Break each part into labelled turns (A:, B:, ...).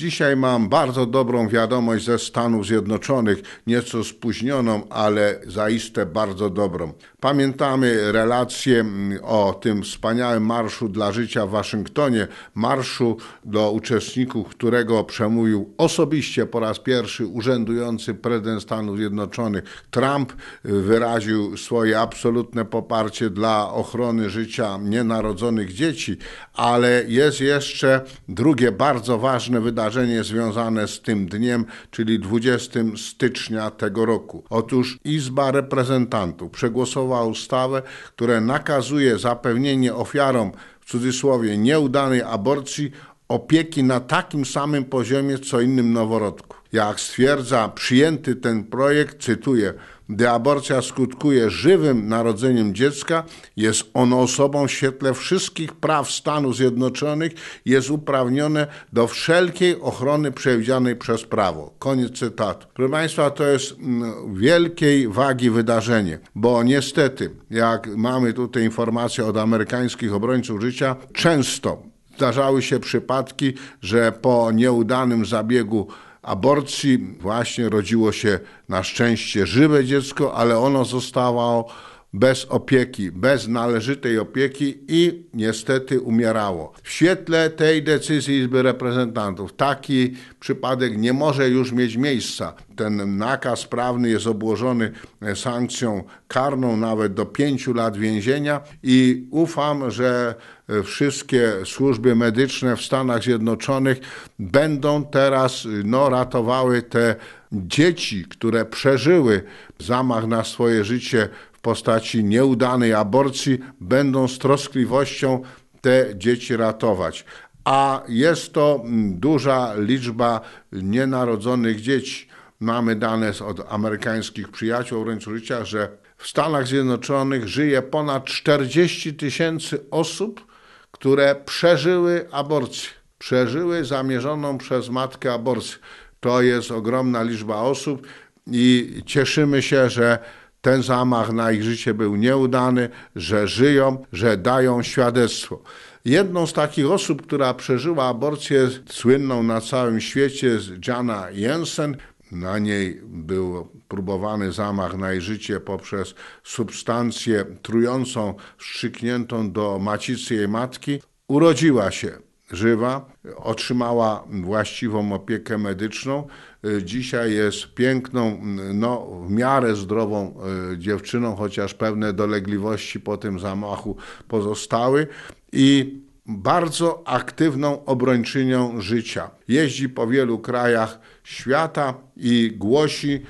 A: Dzisiaj mam bardzo dobrą wiadomość ze Stanów Zjednoczonych, nieco spóźnioną, ale zaiste bardzo dobrą. Pamiętamy relację mm, o tym wspaniałym marszu dla życia w Waszyngtonie, marszu do uczestników, którego przemówił osobiście po raz pierwszy urzędujący prezydent Stanów Zjednoczonych. Trump y, wyraził swoje absolutne poparcie dla ochrony życia nienarodzonych dzieci, ale jest jeszcze drugie bardzo ważne wydarzenie wydarzenie związane z tym dniem, czyli 20 stycznia tego roku. Otóż Izba Reprezentantów przegłosowała ustawę, która nakazuje zapewnienie ofiarom w cudzysłowie nieudanej aborcji opieki na takim samym poziomie co innym noworodku. Jak stwierdza przyjęty ten projekt, cytuję, gdy aborcja skutkuje żywym narodzeniem dziecka, jest ono osobą w świetle wszystkich praw Stanów Zjednoczonych, jest uprawnione do wszelkiej ochrony przewidzianej przez prawo. Koniec cytatu. Proszę Państwa, to jest mm, wielkiej wagi wydarzenie, bo niestety, jak mamy tutaj informacje od amerykańskich obrońców życia, często zdarzały się przypadki, że po nieudanym zabiegu aborcji właśnie rodziło się na szczęście żywe dziecko, ale ono zostało bez opieki, bez należytej opieki i niestety umierało. W świetle tej decyzji Izby Reprezentantów taki przypadek nie może już mieć miejsca. Ten nakaz prawny jest obłożony e, sankcją karną nawet do 5 lat więzienia i ufam, że e, wszystkie służby medyczne w Stanach Zjednoczonych będą teraz e, no, ratowały te dzieci, które przeżyły zamach na swoje życie postaci nieudanej aborcji będą z troskliwością te dzieci ratować. A jest to mm, duża liczba nienarodzonych dzieci. Mamy dane od amerykańskich przyjaciół wręczu życia, że w Stanach Zjednoczonych żyje ponad 40 tysięcy osób, które przeżyły aborcję, przeżyły zamierzoną przez matkę aborcję. To jest ogromna liczba osób i cieszymy się, że ten zamach na ich życie był nieudany, że żyją, że dają świadectwo. Jedną z takich osób, która przeżyła aborcję słynną na całym świecie, Jana Jensen, na niej był próbowany zamach na jej życie poprzez substancję trującą wstrzykniętą do macicy jej matki. Urodziła się żywa, otrzymała właściwą opiekę medyczną. Y, Dzisiaj jest piękną, y, no, w miarę zdrową y, dziewczyną, chociaż pewne dolegliwości po tym zamachu pozostały i bardzo aktywną obrończynią życia. Jeździ po wielu krajach świata i głosi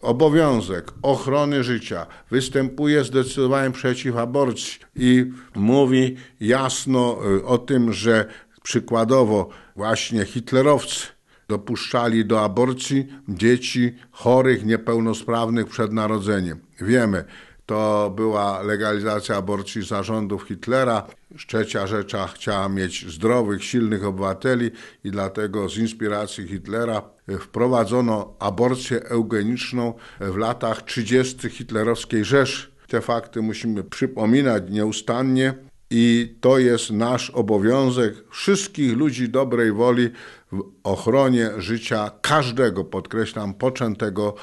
A: obowiązek ochrony życia, występuje zdecydowanie przeciw aborcji i mówi jasno o tym, że Przykładowo, właśnie hitlerowcy dopuszczali do aborcji dzieci chorych, niepełnosprawnych przed narodzeniem. Wiemy, to była legalizacja aborcji zarządów Hitlera. Trzecia Rzecza chciała mieć zdrowych, silnych obywateli i dlatego z inspiracji Hitlera wprowadzono aborcję eugeniczną w latach 30. hitlerowskiej Rzeszy. Te fakty musimy przypominać nieustannie i to jest nasz obowiązek wszystkich ludzi dobrej woli w ochronie życia każdego, podkreślam, poczętego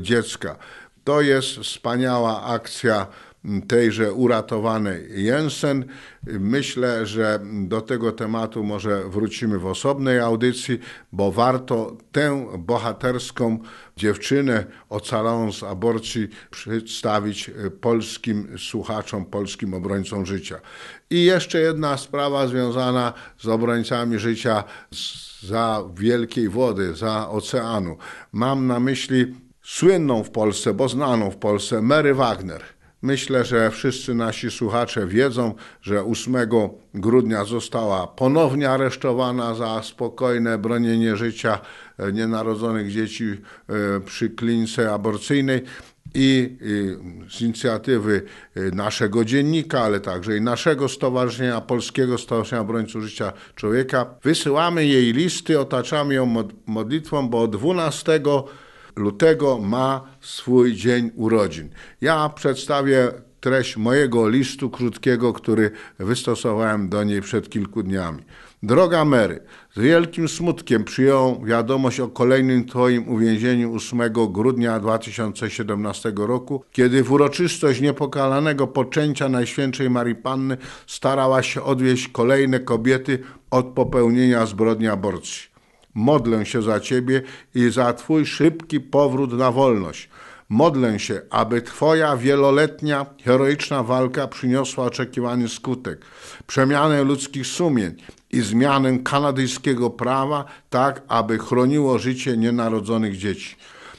A: dziecka. To jest wspaniała akcja tejże uratowanej Jensen. Myślę, że do tego tematu może wrócimy w osobnej audycji, bo warto tę bohaterską dziewczynę ocalałą z aborcji przedstawić polskim słuchaczom, polskim obrońcom życia. I jeszcze jedna sprawa związana z obrońcami życia za wielkiej wody, za oceanu. Mam na myśli słynną w Polsce, bo znaną w Polsce Mary Wagner. Myślę, że wszyscy nasi słuchacze wiedzą, że 8 grudnia została ponownie aresztowana za spokojne bronienie życia e, nienarodzonych dzieci e, przy klinice aborcyjnej. I e, z inicjatywy naszego dziennika, ale także i naszego stowarzyszenia, Polskiego Stowarzyszenia Obrońców Życia Człowieka, wysyłamy jej listy, otaczamy ją modlitwą, bo 12 lutego ma swój dzień urodzin. Ja przedstawię treść mojego listu krótkiego, który wystosowałem do niej przed kilku dniami. Droga Mary, z wielkim smutkiem przyjął wiadomość o kolejnym Twoim uwięzieniu 8 grudnia 2017 roku, kiedy w uroczystość niepokalanego poczęcia Najświętszej Marii Panny starała się odwieźć kolejne kobiety od popełnienia zbrodni aborcji. Modlę się za Ciebie i za Twój szybki powrót na wolność. Modlę się, aby Twoja wieloletnia, heroiczna walka przyniosła oczekiwany skutek, przemianę ludzkich sumień i zmianę kanadyjskiego prawa, tak aby chroniło życie nienarodzonych dzieci.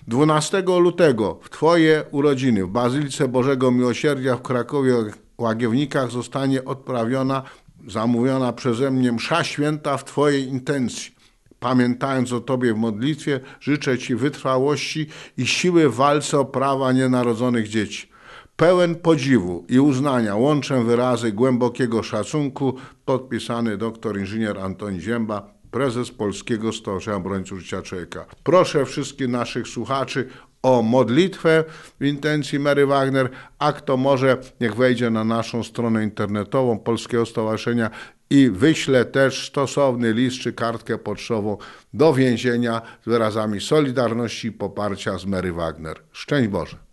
A: 12 lutego w Twoje urodziny w Bazylice Bożego Miłosierdzia w Krakowie Łagiewnikach zostanie odprawiona, zamówiona przeze mnie msza święta w Twojej intencji. Pamiętając o Tobie w modlitwie, życzę Ci wytrwałości i siły w walce o prawa nienarodzonych dzieci. Pełen podziwu i uznania łączę wyrazy głębokiego szacunku, podpisany dr inżynier Antoni Zięba, prezes Polskiego Stowarzyszenia Obrońców Życia Człowieka. Proszę wszystkich naszych słuchaczy o modlitwę w intencji Mary Wagner, a kto może, niech wejdzie na naszą stronę internetową Polskiego Stowarzyszenia i wyśle też stosowny list czy kartkę pocztową do więzienia z wyrazami solidarności i poparcia z Mary Wagner. Szczęść Boże!